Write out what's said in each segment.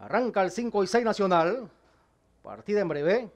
Arranca el 5 y 6 Nacional. Partida en breve.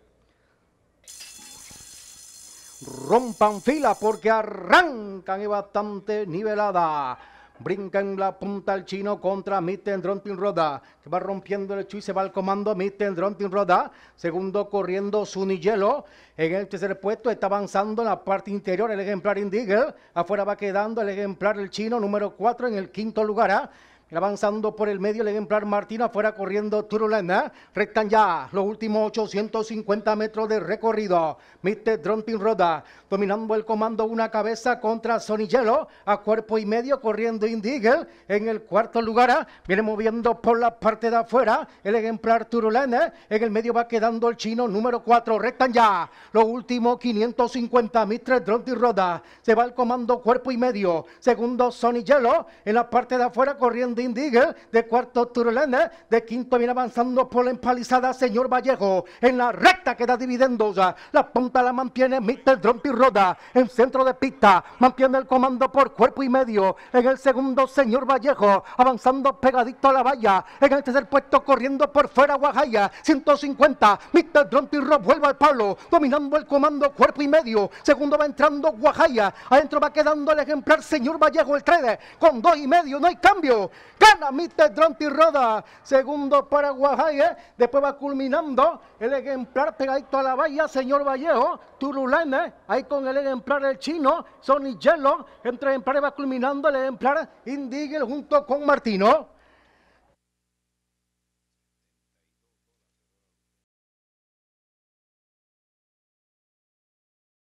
Rompan fila porque arrancan y bastante nivelada. Brinca en la punta el chino contra Mitten Drontin Roda. Que va rompiendo el chu y se va al comando Mitten Drontin Roda. Segundo corriendo Sunillelo. En el tercer puesto está avanzando en la parte interior el ejemplar Indigal. Afuera va quedando el ejemplar el chino número 4 en el quinto lugar. ¿ah? Avanzando por el medio el ejemplar Martín afuera corriendo Turulana. ¿eh? Rectan ya los últimos 850 metros de recorrido. Mr. Drumpin Roda dominando el comando una cabeza contra Yellow... a cuerpo y medio corriendo Indigel en el cuarto lugar. ¿eh? Viene moviendo por la parte de afuera el ejemplar Turulana. ¿eh? En el medio va quedando el chino número 4. Rectan ya los últimos 550 Mr. Drumpin Roda. Se va el comando cuerpo y medio. Segundo Yellow... en la parte de afuera corriendo de cuarto Turlana, de quinto viene avanzando por la empalizada señor Vallejo. En la recta queda dividendo... ya. la punta la mantiene Mister Drumpy Roda. En centro de pista, mantiene el comando por cuerpo y medio. En el segundo señor Vallejo, avanzando pegadito a la valla. En el tercer puesto corriendo por fuera Guajaya, 150. Mister Drumpy Roda vuelve al palo, dominando el comando cuerpo y medio. Segundo va entrando Guajaya, adentro va quedando el ejemplar señor Vallejo el 3 con dos y medio, no hay cambio. Gana Mister y Roda. Segundo para Guajaye. Después va culminando el ejemplar pegadito a la valla, señor Vallejo. Turulene. Ahí con el ejemplar el chino. Sonny Yellow. Entre ejemplares va culminando el ejemplar Indigel junto con Martino.